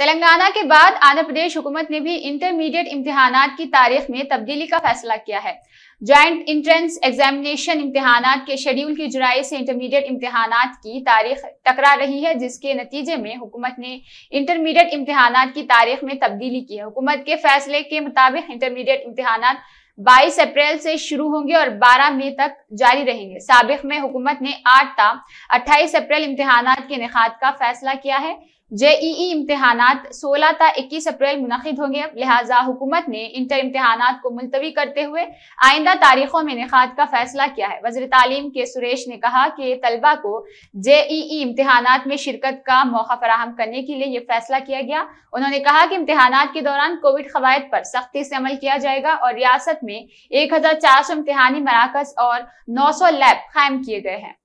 तेलंगाना के बाद आंध्र प्रदेश हुकूमत ने भी इंटरमीडिएट इम्तहान की तारीख में तब्दीली का फैसला किया है ज्वाइंट इंट्रेंस एग्जामिनेशन इम्तहान के शेड्यूल की जुराई से इंटरमीडिएट इम्तहान की तारीख टकरा रही है जिसके नतीजे में हुकूमत ने इंटरमीडिएट इम्तहान की तारीख में तब्दीली की है हुकूमत के फैसले के मुताबिक इंटरमीडिएट इम्तहान 22 अप्रैल से शुरू होंगे और 12 मई तक जारी रहेंगे सबक में हुकूमत ने 8 ता 28 अप्रैल इम्तहान के निखात का फैसला किया है जेईई इम्तहान 16 ता 21 अप्रैल मुनद होंगे लिहाजा हुकूमत ने इंटर इम्तहान को मुलतवी करते हुए आइंदा तारीखों में निखात का फैसला किया है वजर तालीम के सुरेश ने कहा कि तलबा को जेईई इम्तहान में शिरकत का मौका फराहम करने के लिए यह फैसला किया गया उन्होंने कहा कि इम्तहान के दौरान कोविड कवायद पर सख्ती से अमल किया जाएगा और रियासत में एक हजार चार सौ इम्तहानी मराकज और नौ सौ लैब कायम किए गए हैं